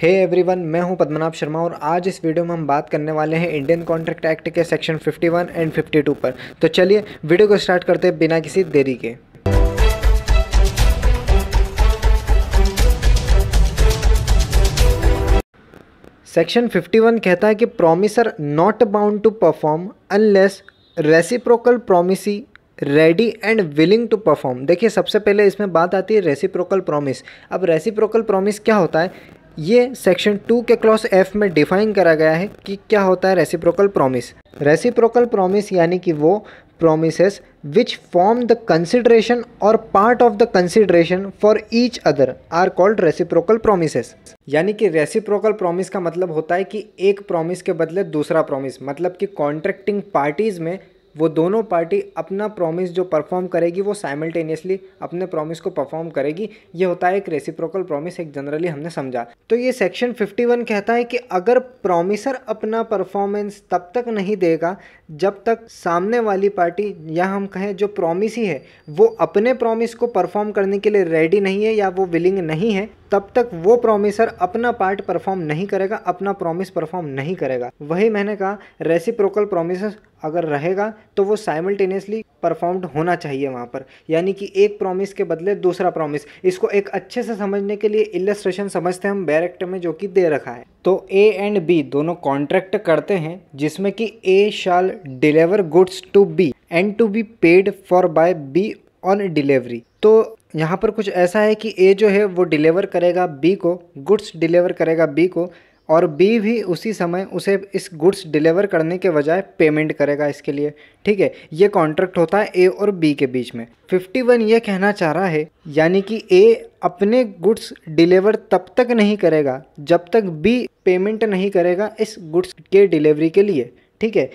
हे hey everyone मैं हूं पद्मनाभ शर्मा और आज इस वीडियो में हम बात करने वाले हैं इंडियन कॉन्ट्रैक्ट एक्ट के सेक्शन 51 एंड 52 पर तो चलिए वीडियो को स्टार्ट करते हैं बिना किसी देरी के सेक्शन 51 कहता है कि promisor not bound to perform unless reciprocal promisee ready and willing to perform देखिए सबसे पहले इसमें बात आती है रेसिप्रोकल प्रॉमिस अब रेसिप्रोकल प्रोमिस क्या होता है ये सेक्शन टू के क्लॉस एफ में डिफाइन करा गया है कि क्या होता है रेसिप्रोकल प्रॉमिस रेसिप्रोकल प्रॉमिस यानी कि वो promise which form the consideration और part of the consideration for each other are called reciprocal promise यानी कि रेसिप्रोकल प्रोमिस का मतलब होता है कि एक प्रोमिस के बदले दूसरा प्रोमिस मतलब कि कॉन्ट्रैक्टिंग पार्टीज़ में वो दोनों पार्टी अपना प्रॉमिस जो परफॉर्म करेगी वो साइमल्टेनियसली अपने प्रॉमिस को परफॉर्म करेगी ये होता है एक रेसिप्रोकल प्रॉमिस एक जनरली हमने समझा तो ये सेक्शन 51 कहता है कि अगर प्रोमिसर अपना परफॉर्मेंस तब तक नहीं देगा जब तक सामने वाली पार्टी या हम कहें जो प्रोमिस ही है वो अपने प्रोमिस को परफॉर्म करने के लिए रेडी नहीं है या वो विलिंग नहीं है तब तक वो प्रोमिसर अपना पार्ट परफॉर्म नहीं करेगा अपना प्रोमिस परफॉर्म नहीं करेगा वही मैंने कहा रेसिप्रोकल प्रोमिस अगर रहेगा तो वो साइमल्टेनियसली परफॉर्म्ड होना चाहिए वहाँ पर यानी कि एक प्रॉमिस के बदले दूसरा प्रॉमिस इसको एक अच्छे से समझने के लिए इलेस्ट्रेशन समझते हैं हम बैरेक्ट में जो कि दे रखा है तो ए एंड बी दोनों कॉन्ट्रैक्ट करते हैं जिसमें कि A shall deliver goods to B and to be paid for by B on delivery तो यहाँ पर कुछ ऐसा है कि ए जो है वो डिलीवर करेगा बी को गुड्स डिलीवर करेगा बी को और बी भी उसी समय उसे इस गुड्स डिलीवर करने के बजाय पेमेंट करेगा इसके लिए ठीक है ये कॉन्ट्रैक्ट होता है ए और बी के बीच में 51 ये कहना चाह रहा है यानी कि ए अपने गुड्स डिलीवर तब तक नहीं करेगा जब तक बी पेमेंट नहीं करेगा इस गुड्स के डिलीवरी के लिए ठीक है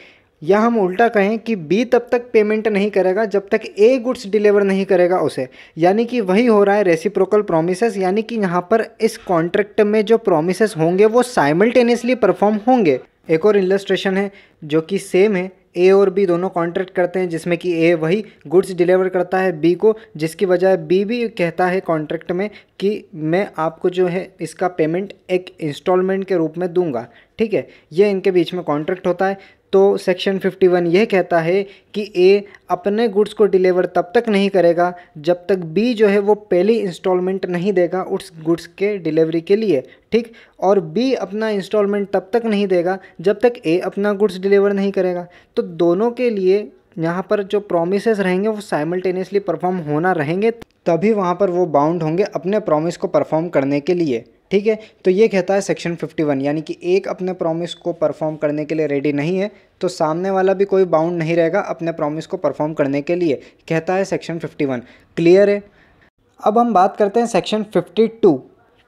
या हम उल्टा कहें कि बी तब तक पेमेंट नहीं करेगा जब तक ए गुड्स डिलीवर नहीं करेगा उसे यानी कि वही हो रहा है रेसिप्रोकल प्रोमिसज यानी कि यहाँ पर इस कॉन्ट्रैक्ट में जो प्रोमिस होंगे वो साइमल्टेनियसली परफॉर्म होंगे एक और इलस्ट्रेशन है जो कि सेम है ए और बी दोनों कॉन्ट्रैक्ट करते हैं जिसमें कि ए वही गुड्स डिलीवर करता है बी को जिसकी वजह बी भी कहता है कॉन्ट्रैक्ट में कि मैं आपको जो है इसका पेमेंट एक इंस्टॉलमेंट के रूप में दूंगा ठीक है ये इनके बीच में कॉन्ट्रैक्ट होता है तो सेक्शन 51 यह कहता है कि ए अपने गुड्स को डिलीवर तब तक नहीं करेगा जब तक बी जो है वो पहली इंस्टॉलमेंट नहीं देगा उस गुड्स के डिलीवरी के लिए ठीक और बी अपना इंस्टॉलमेंट तब तक नहीं देगा जब तक ए अपना गुड्स डिलीवर नहीं करेगा तो दोनों के लिए यहाँ पर जो प्रोमिस रहेंगे वो साइमल्टेनियसली परफॉर्म होना रहेंगे तभी वहाँ पर वो बाउंड होंगे अपने प्रोमिस को परफॉर्म करने के लिए ठीक है तो ये कहता है सेक्शन 51 यानी कि एक अपने प्रॉमिस को परफॉर्म करने के लिए रेडी नहीं है तो सामने वाला भी कोई बाउंड नहीं रहेगा अपने प्रॉमिस को परफॉर्म करने के लिए कहता है सेक्शन 51 क्लियर है अब हम बात करते हैं सेक्शन 52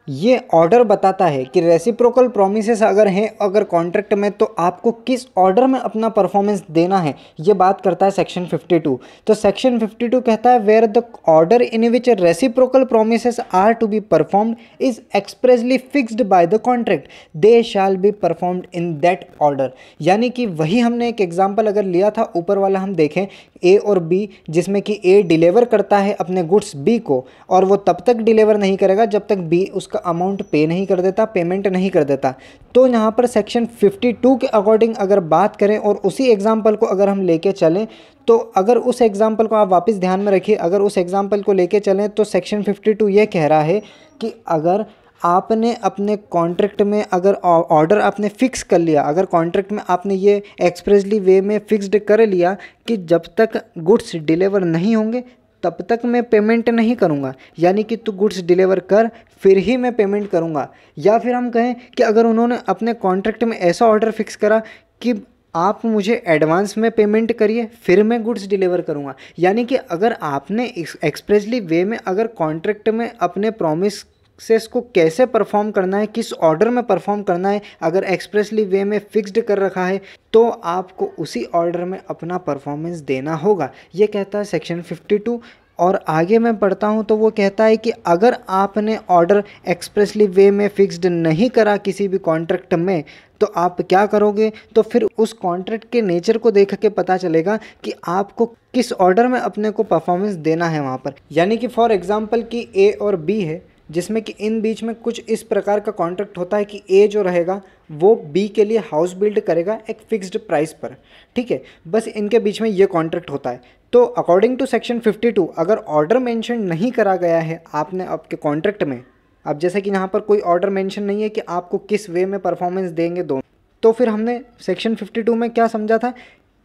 ये ऑर्डर बताता है कि रेसिप्रोकल प्रोमिसेस अगर हैं अगर कॉन्ट्रैक्ट में तो आपको किस ऑर्डर में अपना परफॉर्मेंस देना है ये बात करता है सेक्शन 52 तो सेक्शन 52 कहता है where the order in which reciprocal promises are to be performed is expressly fixed by the contract they shall be performed in that order यानी कि वही हमने एक एग्जाम्पल अगर लिया था ऊपर वाला हम देखें ए और बी जिसमें कि ए डिलीवर करता है अपने गुड्स बी को और वो तब तक डिलीवर नहीं करेगा जब तक बी उसका उसका अमाउंट पे नहीं कर देता पेमेंट नहीं कर देता तो यहाँ पर सेक्शन 52 के अकॉर्डिंग अगर बात करें और उसी एग्ज़ाम्पल को अगर हम लेके चलें तो अगर उस एग्ज़ाम्पल को आप वापस ध्यान में रखिए अगर उस एग्ज़ाम्पल को लेके चलें तो सेक्शन 52 ये कह रहा है कि अगर आपने अपने कॉन्ट्रैक्ट में अगर ऑर्डर आपने फ़िक्स कर लिया अगर कॉन्ट्रैक्ट में आपने ये एक्सप्रेसली वे में फ़िक्स्ड कर लिया कि जब तक गुड्स डिलीवर नहीं होंगे तब तक मैं पेमेंट नहीं करूँगा यानी कि तू गुड्स डिलीवर कर फिर ही मैं पेमेंट करूँगा या फिर हम कहें कि अगर उन्होंने अपने कॉन्ट्रैक्ट में ऐसा ऑर्डर फिक्स करा कि आप मुझे एडवांस में पेमेंट करिए फिर मैं गुड्स डिलीवर करूँगा यानी कि अगर आपने एक्सप्रेसली वे में अगर कॉन्ट्रैक्ट में अपने प्रॉमिस एक्सेस को कैसे परफॉर्म करना है किस ऑर्डर में परफॉर्म करना है अगर एक्सप्रेसली वे में फिक्स्ड कर रखा है तो आपको उसी ऑर्डर में अपना परफॉर्मेंस देना होगा ये कहता है सेक्शन 52 और आगे मैं पढ़ता हूँ तो वो कहता है कि अगर आपने ऑर्डर एक्सप्रेसली वे में फिक्स्ड नहीं करा किसी भी कॉन्ट्रैक्ट में तो आप क्या करोगे तो फिर उस कॉन्ट्रैक्ट के नेचर को देख के पता चलेगा कि आपको किस ऑर्डर में अपने को परफॉर्मेंस देना है वहाँ पर यानी कि फॉर एग्ज़ाम्पल कि ए और बी है जिसमें कि इन बीच में कुछ इस प्रकार का कॉन्ट्रैक्ट होता है कि ए जो रहेगा वो बी के लिए हाउस बिल्ड करेगा एक फिक्स्ड प्राइस पर ठीक है बस इनके बीच में ये कॉन्ट्रैक्ट होता है तो अकॉर्डिंग टू सेक्शन 52 अगर ऑर्डर मेंशन नहीं करा गया है आपने आपके कॉन्ट्रैक्ट में अब जैसे कि यहाँ पर कोई ऑर्डर मैंशन नहीं है कि आपको किस वे में परफॉर्मेंस देंगे दोनों तो फिर हमने सेक्शन 52 में क्या समझा था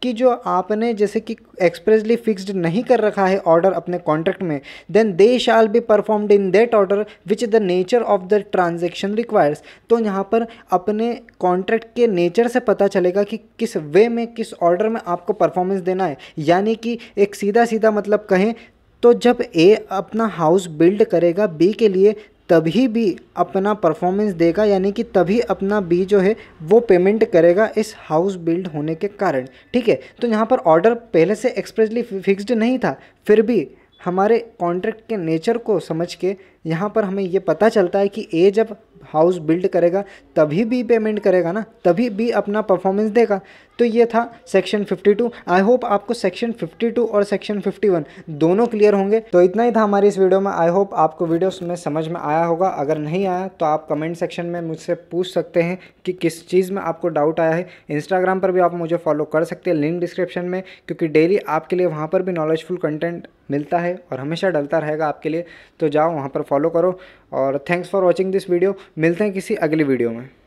कि जो आपने जैसे कि एक्सप्रेसली फिक्स्ड नहीं कर रखा है ऑर्डर अपने कॉन्ट्रैक्ट में then they shall be performed in that order which the nature of the transaction requires तो यहाँ पर अपने कॉन्ट्रैक्ट के नेचर से पता चलेगा कि किस वे में किस ऑर्डर में आपको परफॉर्मेंस देना है यानी कि एक सीधा सीधा मतलब कहें तो जब ए अपना हाउस बिल्ड करेगा बी के लिए तभी भी अपना परफॉर्मेंस देगा यानी कि तभी अपना बी जो है वो पेमेंट करेगा इस हाउस बिल्ड होने के कारण ठीक है तो यहाँ पर ऑर्डर पहले से एक्सप्रेसली फिक्स्ड नहीं था फिर भी हमारे कॉन्ट्रैक्ट के नेचर को समझ के यहाँ पर हमें ये पता चलता है कि ए जब हाउस बिल्ड करेगा तभी भी पेमेंट करेगा ना तभी भी अपना परफॉर्मेंस देगा तो ये था सेक्शन 52 आई होप आपको सेक्शन 52 और सेक्शन 51 दोनों क्लियर होंगे तो इतना ही था हमारी इस वीडियो में आई होप आपको वीडियो में समझ में आया होगा अगर नहीं आया तो आप कमेंट सेक्शन में मुझसे पूछ सकते हैं कि किस चीज़ में आपको डाउट आया है इंस्टाग्राम पर भी आप मुझे फॉलो कर सकते हैं लिंक डिस्क्रिप्शन में क्योंकि डेली आपके लिए वहाँ पर भी नॉलेजफुल कंटेंट मिलता है और हमेशा डलता रहेगा आपके लिए तो जाओ वहाँ पर फॉलो करो और thanks for watching this video मिलते हैं किसी अगली वीडियो में